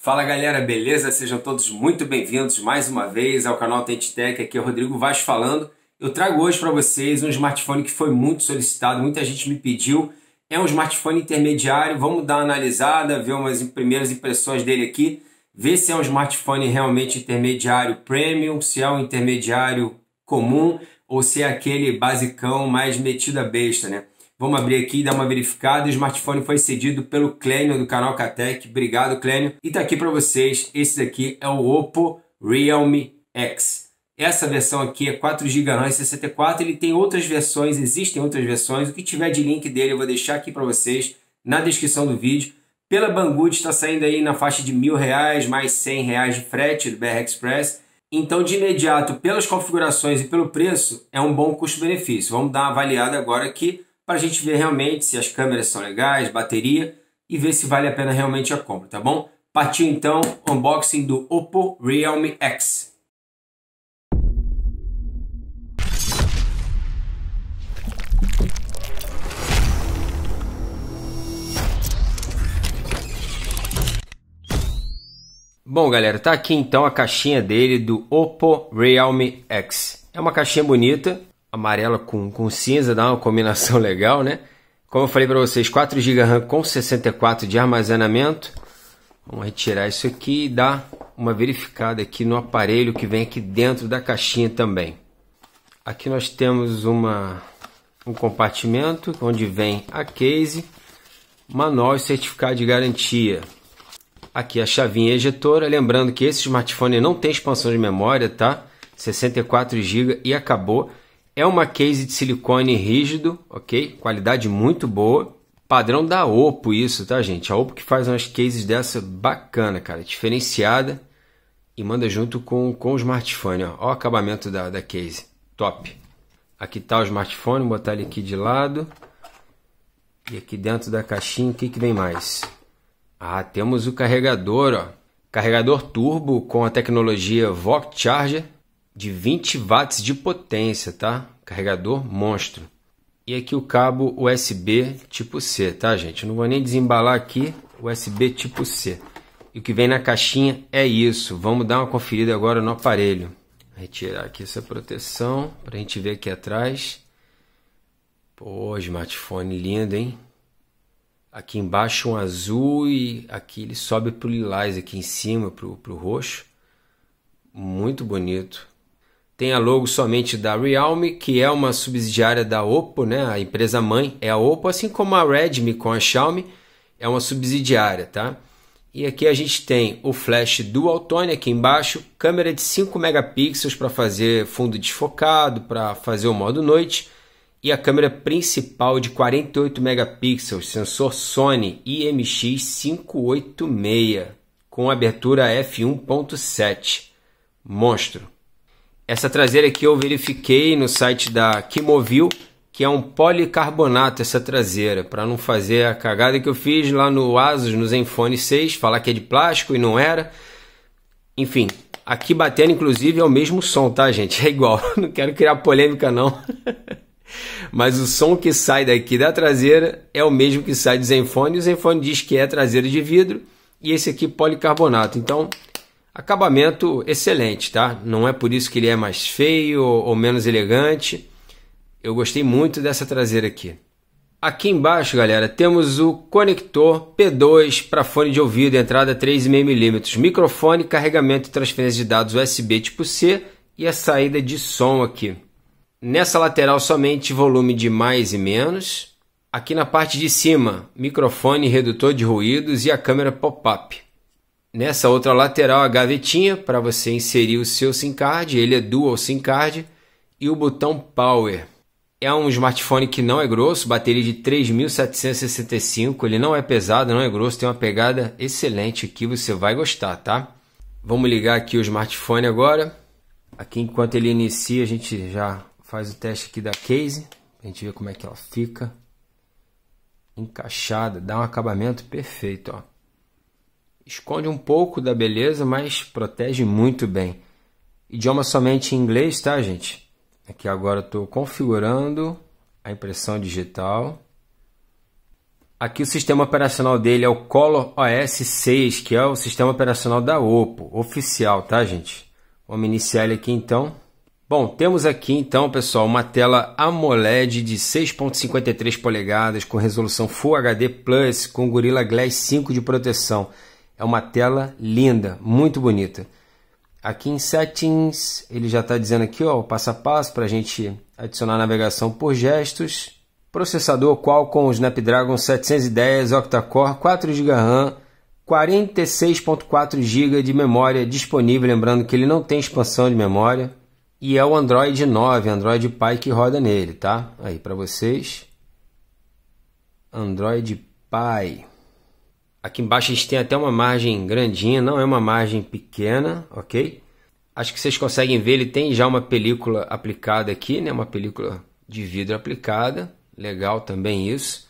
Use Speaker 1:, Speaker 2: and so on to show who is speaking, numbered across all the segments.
Speaker 1: Fala galera, beleza? Sejam todos muito bem-vindos mais uma vez ao canal Tente Tech. Aqui é o Rodrigo Vaz falando. Eu trago hoje para vocês um smartphone que foi muito solicitado, muita gente me pediu. É um smartphone intermediário. Vamos dar uma analisada, ver umas primeiras impressões dele aqui, ver se é um smartphone realmente intermediário premium, se é um intermediário comum ou se é aquele basicão mais metido a besta, né? Vamos abrir aqui e dar uma verificada. O smartphone foi cedido pelo Clênio do canal Catec. Obrigado, Clênio. E tá aqui para vocês. Esse daqui é o Oppo Realme X. Essa versão aqui é 4 GB RAM 64. Ele tem outras versões, existem outras versões. O que tiver de link dele eu vou deixar aqui para vocês na descrição do vídeo. Pela Banggood está saindo aí na faixa de mil reais mais cem reais de frete do BR Express. Então, de imediato, pelas configurações e pelo preço, é um bom custo-benefício. Vamos dar uma avaliada agora aqui para a gente ver realmente se as câmeras são legais, bateria e ver se vale a pena realmente a compra, tá bom? Partiu então o unboxing do Oppo Realme X. Bom, galera, tá aqui então a caixinha dele do Oppo Realme X. É uma caixinha bonita, amarela com, com cinza, dá uma combinação legal, né? Como eu falei para vocês, 4 GB RAM com 64 de armazenamento. Vamos retirar isso aqui e dar uma verificada aqui no aparelho que vem aqui dentro da caixinha também. Aqui nós temos uma, um compartimento onde vem a case, manual e certificado de garantia. Aqui a chavinha ejetora, lembrando que esse smartphone não tem expansão de memória, tá? 64 GB e acabou. É uma case de silicone rígido, ok? Qualidade muito boa. Padrão da Oppo isso, tá, gente? A Oppo que faz umas cases dessa bacana, cara. Diferenciada. E manda junto com, com o smartphone, ó. ó o acabamento da, da case. Top. Aqui tá o smartphone, vou botar ele aqui de lado. E aqui dentro da caixinha, o que, que vem mais? Ah, temos o carregador, ó. Carregador turbo com a tecnologia VOC Charger de 20 watts de potência, tá? carregador monstro. E aqui o cabo USB tipo C, tá gente? Não vou nem desembalar aqui, USB tipo C. E o que vem na caixinha é isso. Vamos dar uma conferida agora no aparelho. Retirar aqui essa proteção para a gente ver aqui atrás. Pô, smartphone lindo, hein? Aqui embaixo um azul e aqui ele sobe pro lilás aqui em cima, pro, pro roxo. Muito bonito. Tem a logo somente da Realme, que é uma subsidiária da Oppo, né? A empresa mãe é a Oppo, assim como a Redmi com a Xiaomi é uma subsidiária, tá? E aqui a gente tem o flash Dual Tone aqui embaixo, câmera de 5 megapixels para fazer fundo desfocado, para fazer o modo noite, e a câmera principal de 48 megapixels, sensor Sony IMX586 com abertura f1.7. Monstro. Essa traseira aqui eu verifiquei no site da Kimovil, que é um policarbonato essa traseira, para não fazer a cagada que eu fiz lá no Asus, no Zenfone 6, falar que é de plástico e não era. Enfim, aqui batendo inclusive é o mesmo som, tá gente? É igual, não quero criar polêmica não. Mas o som que sai daqui da traseira é o mesmo que sai do Zenfone. O Zenfone diz que é traseira de vidro e esse aqui é policarbonato. Então, Acabamento excelente, tá? Não é por isso que ele é mais feio ou menos elegante. Eu gostei muito dessa traseira aqui. Aqui embaixo, galera, temos o conector P2 para fone de ouvido, entrada 3,5mm, microfone, carregamento e transferência de dados USB tipo C e a saída de som aqui. Nessa lateral somente volume de mais e menos. Aqui na parte de cima, microfone, redutor de ruídos e a câmera pop-up. Nessa outra lateral, a gavetinha para você inserir o seu SIM card, ele é dual SIM card, e o botão Power. É um smartphone que não é grosso, bateria de 3765, ele não é pesado, não é grosso, tem uma pegada excelente aqui, você vai gostar, tá? Vamos ligar aqui o smartphone agora. Aqui enquanto ele inicia, a gente já faz o teste aqui da case, a gente vê como é que ela fica encaixada, dá um acabamento perfeito, ó esconde um pouco da beleza, mas protege muito bem. Idioma somente em inglês, tá, gente? Aqui agora estou configurando a impressão digital. Aqui o sistema operacional dele é o Color OS 6, que é o sistema operacional da Oppo, oficial, tá, gente? Vamos iniciar ele aqui então. Bom, temos aqui então, pessoal, uma tela AMOLED de 6.53 polegadas com resolução Full HD Plus com Gorilla Glass 5 de proteção. É uma tela linda, muito bonita. Aqui em Settings, ele já está dizendo aqui ó, o passo a passo para a gente adicionar navegação por gestos. Processador Qualcomm Snapdragon 710 octa-core, 4 GB RAM, 46.4 GB de memória disponível, lembrando que ele não tem expansão de memória. E é o Android 9, Android Pie que roda nele, tá? Aí para vocês. Android Pie. Aqui embaixo a gente tem até uma margem grandinha, não é uma margem pequena, ok? Acho que vocês conseguem ver, ele tem já uma película aplicada aqui, né? Uma película de vidro aplicada, legal também isso.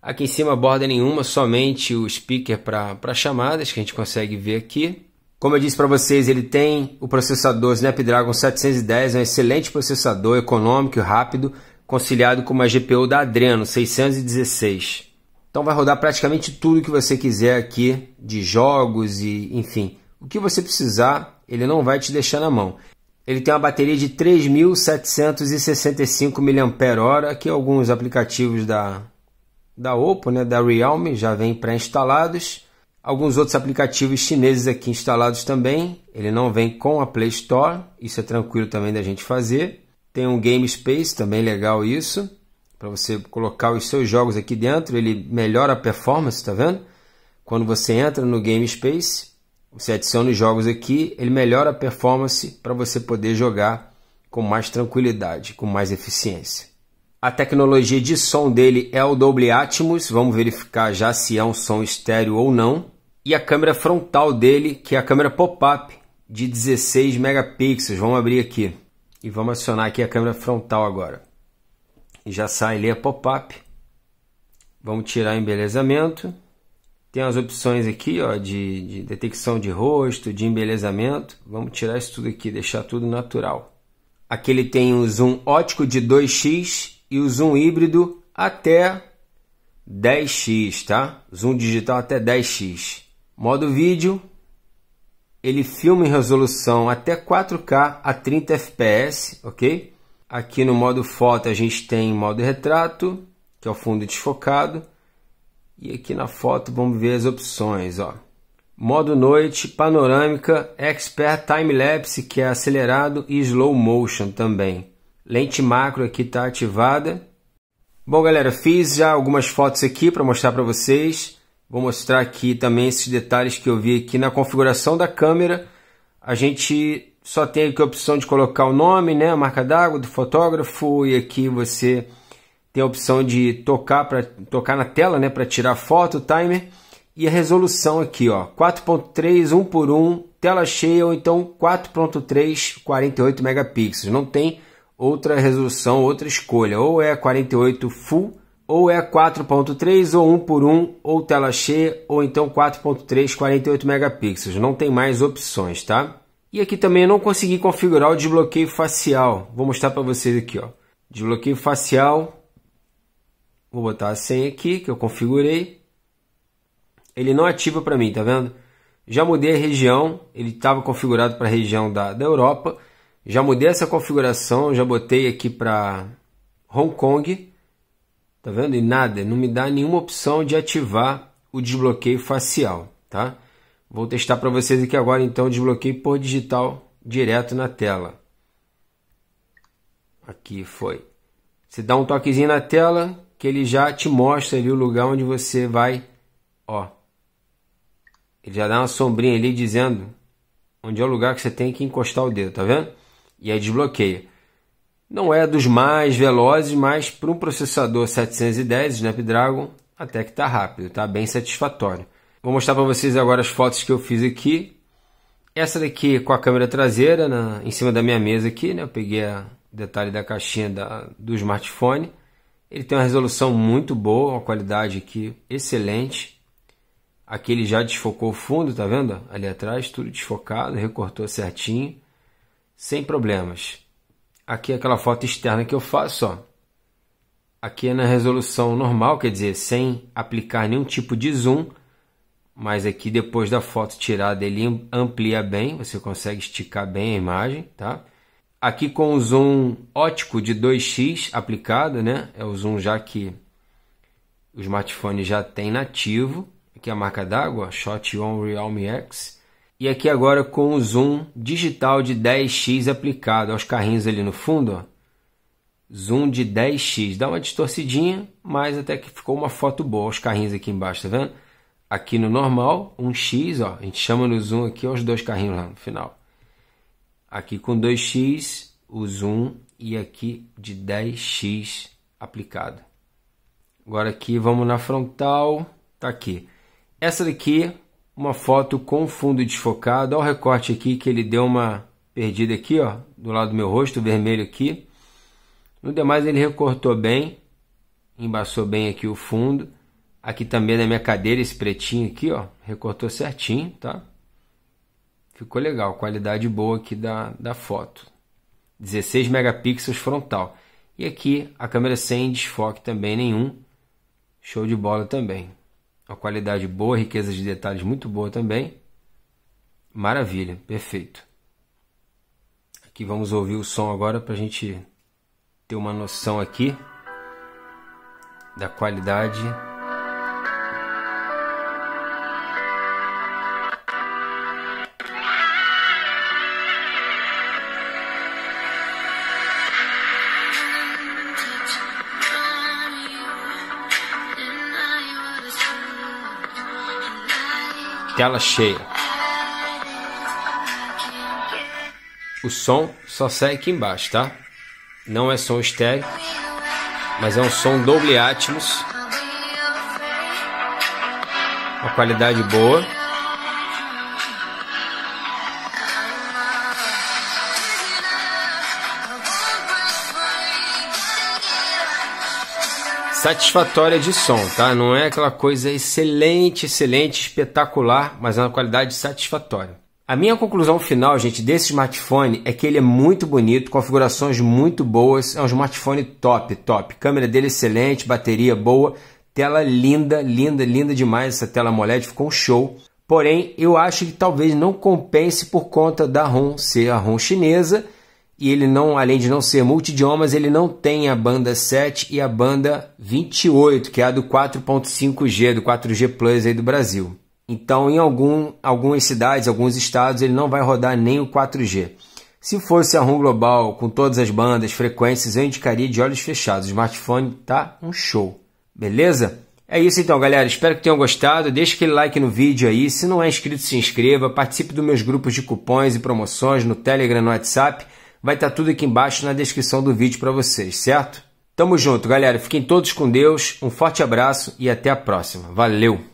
Speaker 1: Aqui em cima borda nenhuma, somente o speaker para chamadas que a gente consegue ver aqui. Como eu disse para vocês, ele tem o processador Snapdragon 710, é um excelente processador, econômico e rápido, conciliado com uma GPU da Adreno 616. Então vai rodar praticamente tudo que você quiser aqui de jogos e enfim. O que você precisar, ele não vai te deixar na mão. Ele tem uma bateria de 3.765 mAh, que alguns aplicativos da, da Oppo, né, da Realme, já vem pré-instalados. Alguns outros aplicativos chineses aqui instalados também. Ele não vem com a Play Store, isso é tranquilo também da gente fazer. Tem um Game Space, também legal isso para você colocar os seus jogos aqui dentro, ele melhora a performance, tá vendo? Quando você entra no Game Space, você adiciona os jogos aqui, ele melhora a performance para você poder jogar com mais tranquilidade, com mais eficiência. A tecnologia de som dele é o Dolby Atmos, vamos verificar já se é um som estéreo ou não. E a câmera frontal dele, que é a câmera pop-up de 16 megapixels, vamos abrir aqui. E vamos acionar aqui a câmera frontal agora já sai ali a pop-up. Vamos tirar embelezamento. Tem as opções aqui ó, de, de detecção de rosto, de embelezamento. Vamos tirar isso tudo aqui, deixar tudo natural. Aqui ele tem o zoom ótico de 2x e o zoom híbrido até 10x, tá? Zoom digital até 10x. Modo vídeo, ele filma em resolução até 4K a 30 fps, ok? Aqui no modo foto a gente tem modo retrato, que é o fundo desfocado. E aqui na foto vamos ver as opções, ó. Modo noite, panorâmica, expert time lapse, que é acelerado e slow motion também. Lente macro aqui está ativada. Bom, galera, fiz já algumas fotos aqui para mostrar para vocês. Vou mostrar aqui também esses detalhes que eu vi aqui na configuração da câmera. A gente só tem aqui a opção de colocar o nome, né, a marca d'água do fotógrafo e aqui você tem a opção de tocar para tocar na tela, né, para tirar foto, timer e a resolução aqui, ó, 4.3 1 por 1, tela cheia ou então 4.3 48 megapixels. Não tem outra resolução, outra escolha, ou é 48 full ou é 4.3 ou 1 por 1 ou tela cheia ou então 4.3 48 megapixels. Não tem mais opções, tá? E aqui também eu não consegui configurar o desbloqueio facial. Vou mostrar para vocês aqui, ó. Desbloqueio facial. Vou botar a senha aqui que eu configurei. Ele não ativa para mim, tá vendo? Já mudei a região, ele estava configurado para a região da, da Europa. Já mudei essa configuração, já botei aqui para Hong Kong. Tá vendo? E nada, não me dá nenhuma opção de ativar o desbloqueio facial, tá? Vou testar para vocês aqui agora, então, desbloqueio por digital direto na tela. Aqui foi. Você dá um toquezinho na tela que ele já te mostra ali o lugar onde você vai, ó. Ele já dá uma sombrinha ali dizendo onde é o lugar que você tem que encostar o dedo, tá vendo? E aí desbloqueia. Não é dos mais velozes, mas para um processador 710 Snapdragon até que tá rápido, tá bem satisfatório. Vou mostrar para vocês agora as fotos que eu fiz aqui. Essa daqui com a câmera traseira na, em cima da minha mesa aqui, né? Eu peguei o detalhe da caixinha da, do smartphone. Ele tem uma resolução muito boa, uma qualidade aqui excelente. Aqui ele já desfocou o fundo, tá vendo? Ali atrás, tudo desfocado, recortou certinho, sem problemas. Aqui é aquela foto externa que eu faço, ó. Aqui é na resolução normal, quer dizer, sem aplicar nenhum tipo de zoom mas aqui depois da foto tirada ele amplia bem, você consegue esticar bem a imagem, tá? Aqui com o zoom ótico de 2x aplicado, né? É o zoom já que o smartphone já tem nativo, aqui é a marca d'água, Shot On Realme X. E aqui agora com o zoom digital de 10x aplicado aos carrinhos ali no fundo, ó. Zoom de 10x, dá uma distorcidinha, mas até que ficou uma foto boa. Os carrinhos aqui embaixo, tá vendo? aqui no normal, um X, ó, a gente chama no zoom aqui os dois carrinhos lá no final. Aqui com 2x, o zoom, e aqui de 10x aplicado. Agora aqui vamos na frontal, tá aqui. Essa daqui, uma foto com fundo desfocado, olha o recorte aqui que ele deu uma perdida aqui, ó, do lado do meu rosto, vermelho aqui. No demais ele recortou bem, embaçou bem aqui o fundo. Aqui também na minha cadeira, esse pretinho aqui, ó. Recortou certinho, tá? Ficou legal, qualidade boa aqui da, da foto. 16 megapixels frontal. E aqui a câmera sem desfoque também nenhum. Show de bola também. Uma qualidade boa, riqueza de detalhes muito boa também. Maravilha, perfeito. Aqui vamos ouvir o som agora para a gente ter uma noção aqui da qualidade aquela cheia. O som só segue aqui embaixo, tá? Não é som estéreo, mas é um som doble Atmos. Uma qualidade boa. satisfatória de som, tá? Não é aquela coisa excelente, excelente, espetacular, mas é uma qualidade satisfatória. A minha conclusão final, gente, desse smartphone é que ele é muito bonito, configurações muito boas, é um smartphone top, top. Câmera dele excelente, bateria boa, tela linda, linda, linda demais essa tela AMOLED, ficou um show. Porém, eu acho que talvez não compense por conta da ROM ser a ROM chinesa e ele não, além de não ser multidiomas, ele não tem a banda 7 e a banda 28, que é a do 4.5G, do 4G Plus aí do Brasil. Então, em algum, algumas cidades, alguns estados, ele não vai rodar nem o 4G. Se fosse a ROM global com todas as bandas, frequências, eu indicaria de olhos fechados. O smartphone tá um show. Beleza? É isso então, galera. Espero que tenham gostado. Deixe aquele like no vídeo aí. Se não é inscrito, se inscreva. Participe dos meus grupos de cupons e promoções no Telegram, no WhatsApp vai estar tá tudo aqui embaixo na descrição do vídeo para vocês, certo? Tamo junto, galera. Fiquem todos com Deus. Um forte abraço e até a próxima. Valeu!